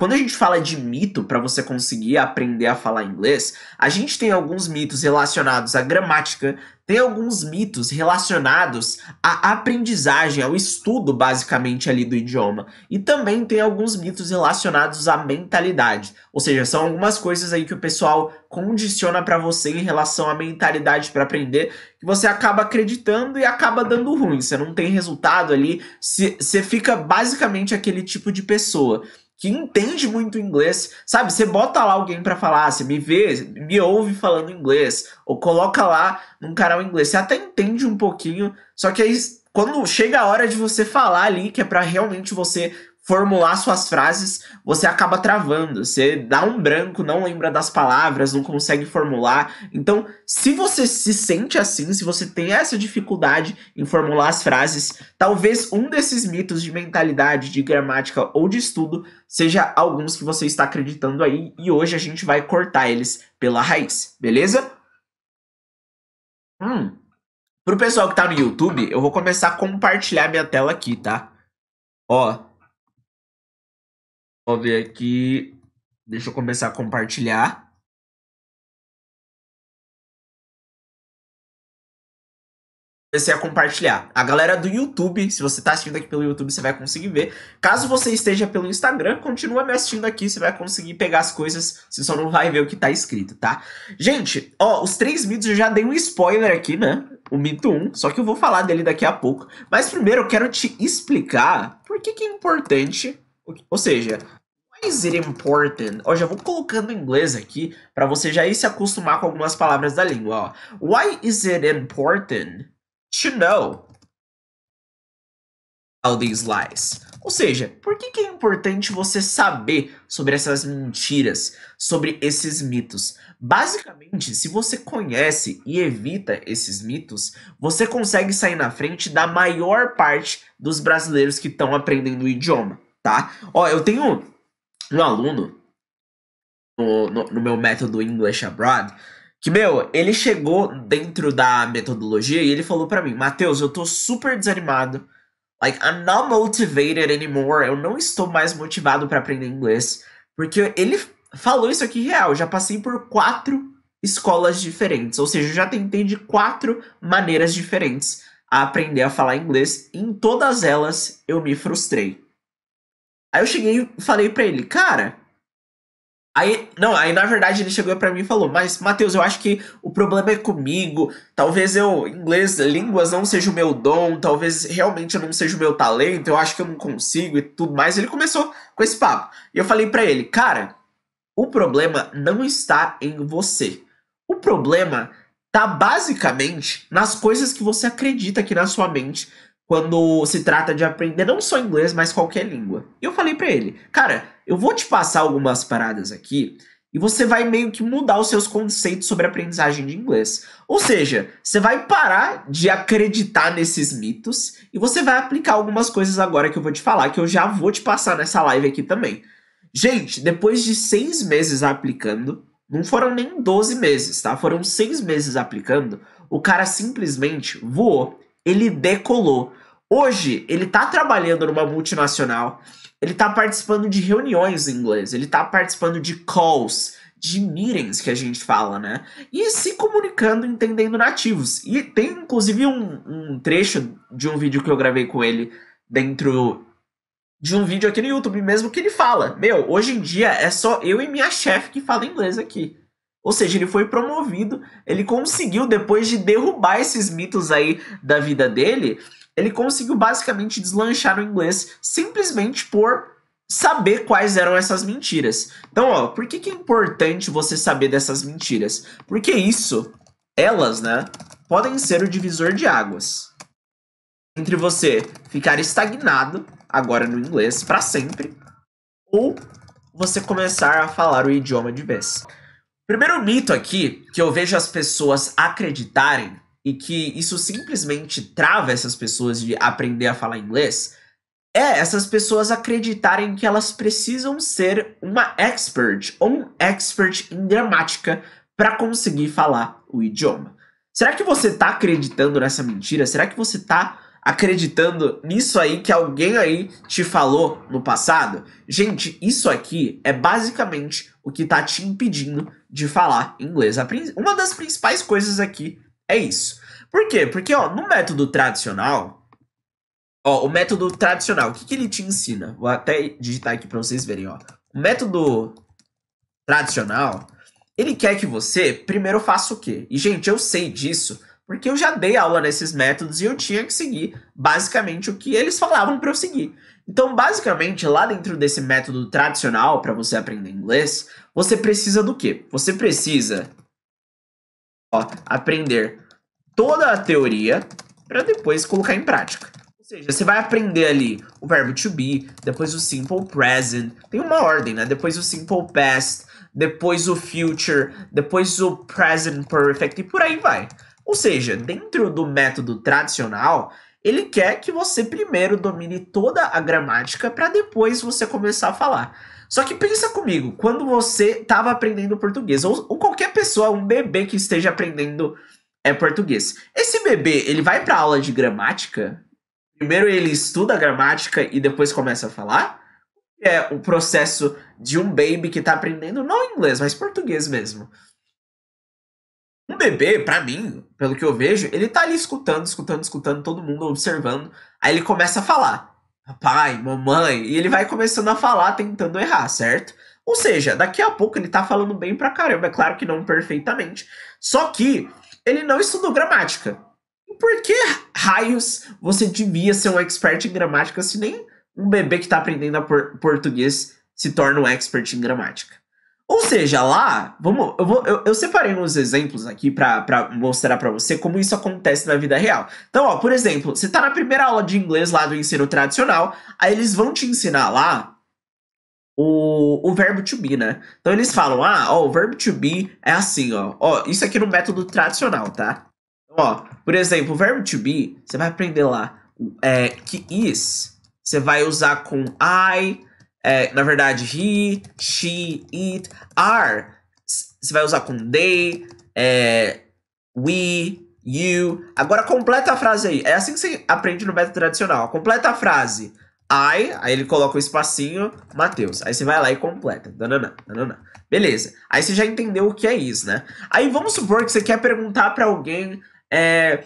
Quando a gente fala de mito para você conseguir aprender a falar inglês, a gente tem alguns mitos relacionados à gramática, tem alguns mitos relacionados à aprendizagem, ao estudo basicamente ali do idioma, e também tem alguns mitos relacionados à mentalidade. Ou seja, são algumas coisas aí que o pessoal condiciona para você em relação à mentalidade para aprender, que você acaba acreditando e acaba dando ruim, você não tem resultado ali, você fica basicamente aquele tipo de pessoa que entende muito inglês, sabe? Você bota lá alguém para falar, ah, você me vê, me ouve falando inglês, ou coloca lá num canal inglês, você até entende um pouquinho, só que aí quando chega a hora de você falar ali, que é para realmente você formular suas frases, você acaba travando, você dá um branco, não lembra das palavras, não consegue formular. Então, se você se sente assim, se você tem essa dificuldade em formular as frases, talvez um desses mitos de mentalidade, de gramática ou de estudo seja alguns que você está acreditando aí e hoje a gente vai cortar eles pela raiz, beleza? Hum. Pro pessoal que tá no YouTube, eu vou começar a compartilhar minha tela aqui, tá? Ó, Vou ver aqui. Deixa eu começar a compartilhar. Comecei a compartilhar. A galera do YouTube, se você está assistindo aqui pelo YouTube, você vai conseguir ver. Caso você esteja pelo Instagram, continua me assistindo aqui, você vai conseguir pegar as coisas, você só não vai ver o que está escrito, tá? Gente, ó, os três mitos eu já dei um spoiler aqui, né? O mito 1, só que eu vou falar dele daqui a pouco. Mas primeiro eu quero te explicar por que, que é importante ou seja, mais important, ó, já vou colocando em inglês aqui para você já ir se acostumar com algumas palavras da língua, ó. Why is it important to know all these lies? Ou seja, por que, que é importante você saber sobre essas mentiras, sobre esses mitos? Basicamente, se você conhece e evita esses mitos, você consegue sair na frente da maior parte dos brasileiros que estão aprendendo o idioma tá? Ó, eu tenho um aluno no, no, no meu método English Abroad que, meu, ele chegou dentro da metodologia e ele falou para mim, Matheus, eu tô super desanimado. Like, I'm not motivated anymore. Eu não estou mais motivado para aprender inglês. Porque ele falou isso aqui real. Eu já passei por quatro escolas diferentes. Ou seja, eu já tentei de quatro maneiras diferentes a aprender a falar inglês. E em todas elas eu me frustrei. Aí eu cheguei e falei pra ele, cara. Aí, não, aí na verdade ele chegou para mim e falou: Mas, Matheus, eu acho que o problema é comigo. Talvez eu, inglês, línguas não seja o meu dom, talvez realmente não seja o meu talento, eu acho que eu não consigo e tudo mais. Ele começou com esse papo. E eu falei para ele: Cara, o problema não está em você. O problema tá basicamente nas coisas que você acredita aqui na sua mente quando se trata de aprender não só inglês, mas qualquer língua. E eu falei para ele, cara, eu vou te passar algumas paradas aqui e você vai meio que mudar os seus conceitos sobre aprendizagem de inglês. Ou seja, você vai parar de acreditar nesses mitos e você vai aplicar algumas coisas agora que eu vou te falar, que eu já vou te passar nessa live aqui também. Gente, depois de seis meses aplicando, não foram nem 12 meses, tá? Foram seis meses aplicando, o cara simplesmente voou. Ele decolou. Hoje, ele está trabalhando numa multinacional, ele está participando de reuniões em inglês, ele está participando de calls, de meetings que a gente fala, né? E se comunicando, entendendo nativos. E tem inclusive um, um trecho de um vídeo que eu gravei com ele dentro de um vídeo aqui no YouTube mesmo que ele fala: Meu, hoje em dia é só eu e minha chefe que fala inglês aqui. Ou seja, ele foi promovido, ele conseguiu, depois de derrubar esses mitos aí da vida dele, ele conseguiu basicamente deslanchar o inglês simplesmente por saber quais eram essas mentiras. Então, ó, por que, que é importante você saber dessas mentiras? Porque isso, elas, né, podem ser o divisor de águas entre você ficar estagnado, agora no inglês, para sempre, ou você começar a falar o idioma de vez. Primeiro mito aqui que eu vejo as pessoas acreditarem e que isso simplesmente trava essas pessoas de aprender a falar inglês é essas pessoas acreditarem que elas precisam ser uma expert ou um expert em gramática para conseguir falar o idioma. Será que você está acreditando nessa mentira? Será que você está acreditando nisso aí que alguém aí te falou no passado? Gente, isso aqui é basicamente o que tá te impedindo de falar inglês. Uma das principais coisas aqui é isso. Por quê? Porque, ó, no método tradicional, ó, o método tradicional, o que, que ele te ensina? Vou até digitar aqui para vocês verem, ó. O método tradicional, ele quer que você primeiro faça o quê? E, gente, eu sei disso porque eu já dei aula nesses métodos e eu tinha que seguir basicamente o que eles falavam para eu seguir. Então, basicamente, lá dentro desse método tradicional para você aprender inglês, você precisa do quê? Você precisa ó, aprender toda a teoria para depois colocar em prática. Ou seja, você vai aprender ali o verbo to be, depois o simple present, tem uma ordem, né? Depois o simple past, depois o future, depois o present perfect e por aí vai. Ou seja, dentro do método tradicional, ele quer que você primeiro domine toda a gramática para depois você começar a falar. Só que pensa comigo, quando você estava aprendendo português, ou, ou, qualquer pessoa, um bebê que esteja aprendendo é português. Esse bebê, ele vai para aula de gramática? Primeiro ele estuda a gramática e depois começa a falar? É o processo de um baby que está aprendendo não inglês, mas português mesmo. Um bebê, para mim, pelo que eu vejo, ele tá ali escutando, escutando, escutando todo mundo, observando. Aí ele começa a falar. Papai, mamãe, e ele vai começando a falar, tentando errar, certo? Ou seja, daqui a pouco ele tá falando bem pra caramba, é claro que não perfeitamente. Só que ele não estudou gramática. por que raios você devia ser um expert em gramática se nem um bebê que tá aprendendo a por português se torna um expert em gramática? Ou seja, lá, vamos, eu, vou, eu, eu separei uns exemplos aqui para mostrar para você como isso acontece na vida real. Então, ó, por exemplo, você tá na primeira aula de inglês lá do ensino tradicional, aí eles vão te ensinar lá o, o verbo to be, né? Então eles falam, ah, ó, o verbo to be é assim, ó. Ó, isso aqui no método tradicional, tá? Então, ó, por exemplo, o verbo to be, você vai aprender lá é, que is, você vai usar com I, é, na verdade, he, she, it, are. Você vai usar com they, é, we, you. Agora completa a frase aí. É assim que você aprende no método tradicional. Completa a frase. I, aí ele coloca o um espacinho, Matheus. Aí você vai lá e completa. Danana, danana. Beleza. Aí você já entendeu o que é isso, né? Aí vamos supor que você quer perguntar para alguém é,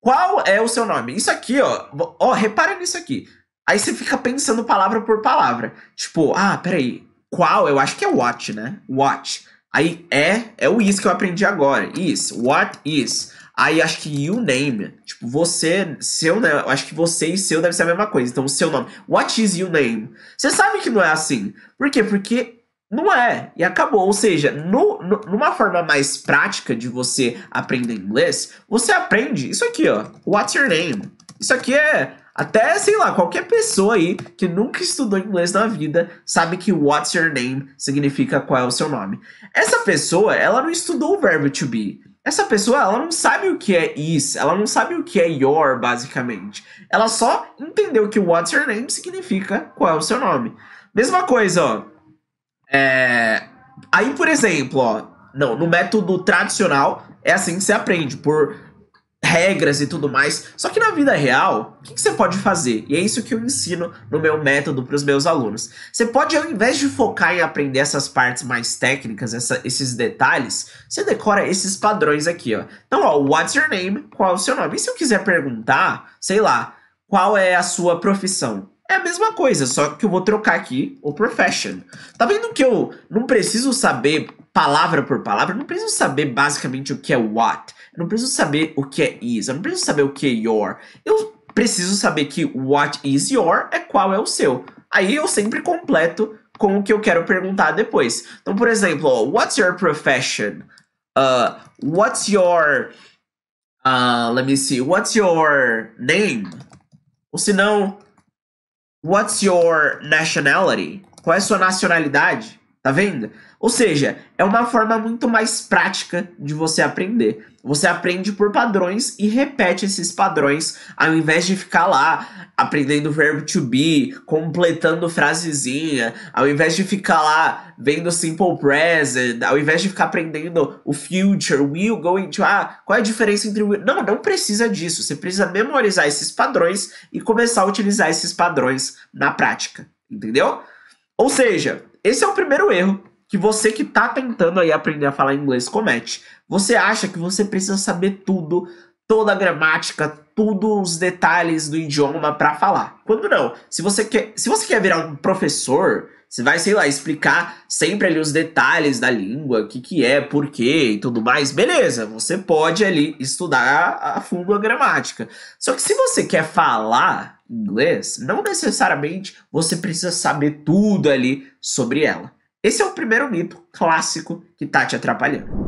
qual é o seu nome. Isso aqui, ó. Ó, repara nisso aqui. Aí você fica pensando palavra por palavra. Tipo, ah, peraí, qual? Eu acho que é what, né? What. Aí é, é o is que eu aprendi agora. Is, what is. Aí acho que you name. Tipo, você, seu, né? Acho que você e seu deve ser a mesma coisa. Então, o seu nome. What is your name? Você sabe que não é assim. Por quê? Porque não é. E acabou. Ou seja, no, no, numa forma mais prática de você aprender inglês, você aprende isso aqui, ó. What's your name? Isso aqui é até, sei lá, qualquer pessoa aí que nunca estudou inglês na vida sabe que what's your name significa qual é o seu nome. Essa pessoa, ela não estudou o verbo to be. Essa pessoa, ela não sabe o que é is, ela não sabe o que é your, basicamente. Ela só entendeu que what's your name significa qual é o seu nome. Mesma coisa, ó. É... Aí, por exemplo, ó. Não, no método tradicional, é assim que se aprende, por regras e tudo mais. Só que na vida real, o que, você pode fazer? E é isso que eu ensino no meu método para os meus alunos. Você pode, ao invés de focar em aprender essas partes mais técnicas, essa, esses detalhes, você decora esses padrões aqui, ó. Então, ó, what's your name? Qual é o seu nome? E se eu quiser perguntar, sei lá, qual é a sua profissão? É a mesma coisa, só que eu vou trocar aqui o profession. Tá vendo que eu não preciso saber palavra por palavra, eu não preciso saber basicamente o que é what, eu não preciso saber o que é is, eu não preciso saber o que é your. Eu preciso saber que what is your é qual é o seu. Aí eu sempre completo com o que eu quero perguntar depois. Então, por exemplo, what's your profession? Uh, what's your. Uh, let me see. What's your name? Ou se não, what's your nationality? Qual é a sua nacionalidade? Tá vendo? Ou seja, é uma forma muito mais prática de você aprender. Você aprende por padrões e repete esses padrões ao invés de ficar lá aprendendo o verbo to be, completando frasezinha, ao invés de ficar lá vendo simple present, ao invés de ficar aprendendo o future, will going to. Ah, qual é a diferença entre will? Não, não precisa disso. Você precisa memorizar esses padrões e começar a utilizar esses padrões na prática. Entendeu? Ou seja, esse é o primeiro erro que você que está tentando aí aprender a falar inglês comete. Você acha que você precisa saber tudo, toda a gramática, todos os detalhes do idioma para falar. Quando não, se você quer, se você quer virar um professor, você vai, sei lá, explicar sempre ali os detalhes da língua, o que, que é, por quê e tudo mais. Beleza, você pode ali estudar a fundo a gramática. Só que se você quer falar inglês, não necessariamente você precisa saber tudo ali sobre ela. Esse é o primeiro mito clássico que está te atrapalhando.